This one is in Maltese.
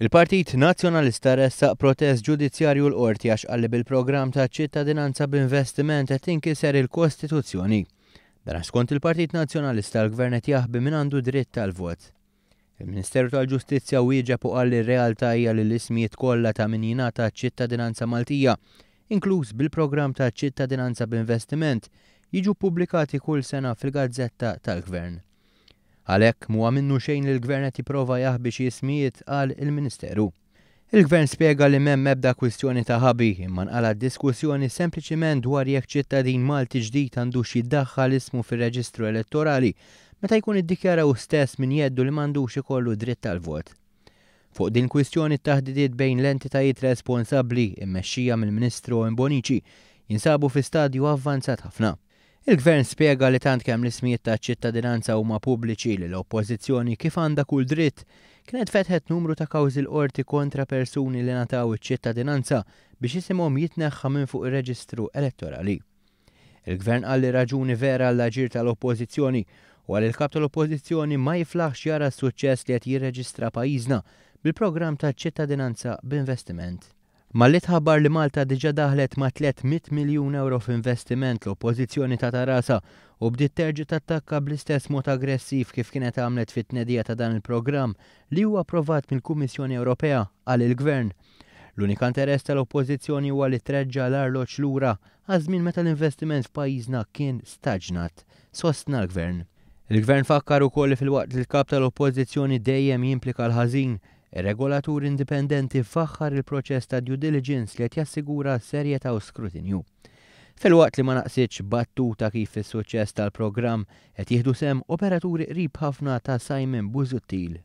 Il-Partit Nazzjonalista ressaq protest ġudizzjarju l-qorti għax għalli bil-programm ta' ċittadinanza b'investiment qed tinkiser il-Kostituzzjoni. Dan skont il-Partit Nazzjonalista l-Gvern qed jaħbi minn għandu dritt tal-vot. Il-Ministeru tal-Ġustizzja wieġeb u qal ir-realtà hija li l-ismijiet kollha ta' min jingħata ċittadinanza Maltija, inkluż bil-programm ta' ċittadinanza b'investiment, jiġu pubblikati kull sena fil-Gazzetta tal-Gvern. Għalek mu minnu xejn li l-gvern qed jipprova jaħbix jismijiet għal il-Ministeru. Il-gvern spiega li mem mebda kwistjoni ta' ħabi imma għala diskussjoni sempliċiment dwar jekk ċittadin Malti ġdid xi jiddaħħal ismu fir-reġistru elettorali meta jkun iddikjaraw stess min jeddu li m'għandux ikollu dritt tal-vot. Fuq din kwistjoni taħdidiet bejn l-entitajiet responsabbli immexxija mill-Ministru Imbonici jinsabu fi stadju avvanzat ħafna. Il-gvern spiega li tant kemm l-ismijiet ta' ċittadinanza huma pubbliċi li l-oppożizzjoni kif għandha kull dritt kienet fetħet numru ta' kawżi l-qorti kontra persuni li nataw iċ-ċittadinanza biex isimhom jitneħħa minn fuq ir-reġistru elettorali. Il-gvern għalli raġuni vera għall aġir tal-oppożizzjoni u għal il-kap tal-oppożizzjoni ma jiflaħx jara s-suċċess li qed jirreġistra pajjiżna bil-programm ta' ċittadinanza b'investiment. Malli tħabar li Malta diġa daħlet ma' 300 miljun euro f'investiment l-oppożizzjoni ta' tarasa u bdiet terġi tattakka bl-istess mod aggressiv kif kienet għamlet fit-tnedija ta' dan il-programm li huwa approvat mill-Kummissjoni Ewropea għal il-Gvern. L-unika interess tal-oppożizzjoni huwa li treġġa l-arloġ lura għażmin meta l-investiment f'pajjiżna kien staġnat, sostna l-Gvern. Il-Gvern fakkar ukoll fil-waqt li l-kap tal-oppożizzjoni dejjem jimplika l-ħażin il regolatur indipendenti faħħar il-proċess ta' due diligence li jassigura serjetà u skrutinju. Fil-waqt li ma naqsitx battuta kif is-suċċess tal-programm qed jieħdu sem operaturi qrib ħafna ta' Simon Buzuttil